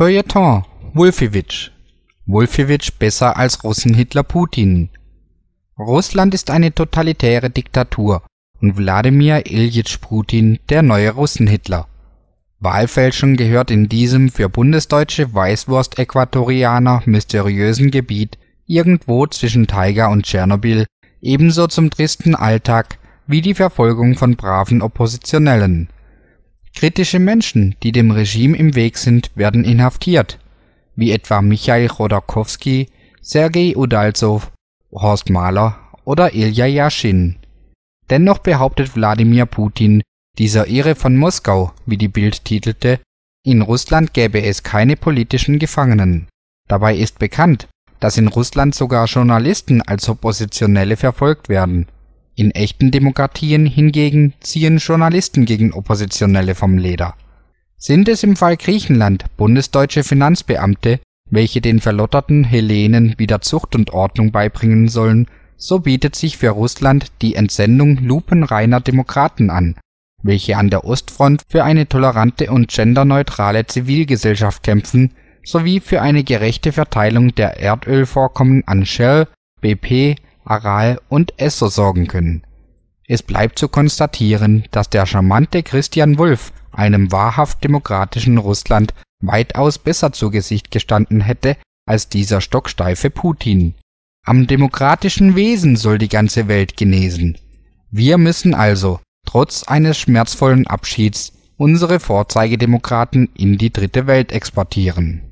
Feuilleton Wulfewitsch. Wulfewitsch besser als Russenhitler Putin. Russland ist eine totalitäre Diktatur und Wladimir Iljitsch Putin der neue Russenhitler. Wahlfälschung gehört in diesem für bundesdeutsche Weißwurst-Äquatorianer mysteriösen Gebiet irgendwo zwischen Taiga und Tschernobyl ebenso zum tristen Alltag wie die Verfolgung von braven Oppositionellen Kritische Menschen, die dem Regime im Weg sind, werden inhaftiert, wie etwa Michail Chodorkowski, Sergei Udalsow, Horst Mahler oder Ilya Yashin. Dennoch behauptet Wladimir Putin, dieser irre von Moskau, wie die Bild titelte, in Russland gäbe es keine politischen Gefangenen. Dabei ist bekannt, dass in Russland sogar Journalisten als Oppositionelle verfolgt werden in echten Demokratien hingegen ziehen Journalisten gegen Oppositionelle vom Leder. Sind es im Fall Griechenland bundesdeutsche Finanzbeamte, welche den verlotterten Hellenen wieder Zucht und Ordnung beibringen sollen, so bietet sich für Russland die Entsendung lupenreiner Demokraten an, welche an der Ostfront für eine tolerante und genderneutrale Zivilgesellschaft kämpfen, sowie für eine gerechte Verteilung der Erdölvorkommen an Shell, BP, Aral und Ester sorgen können. Es bleibt zu konstatieren, dass der charmante Christian Wulff einem wahrhaft demokratischen Russland weitaus besser zu Gesicht gestanden hätte als dieser stocksteife Putin. Am demokratischen Wesen soll die ganze Welt genesen. Wir müssen also, trotz eines schmerzvollen Abschieds, unsere Vorzeigedemokraten in die dritte Welt exportieren.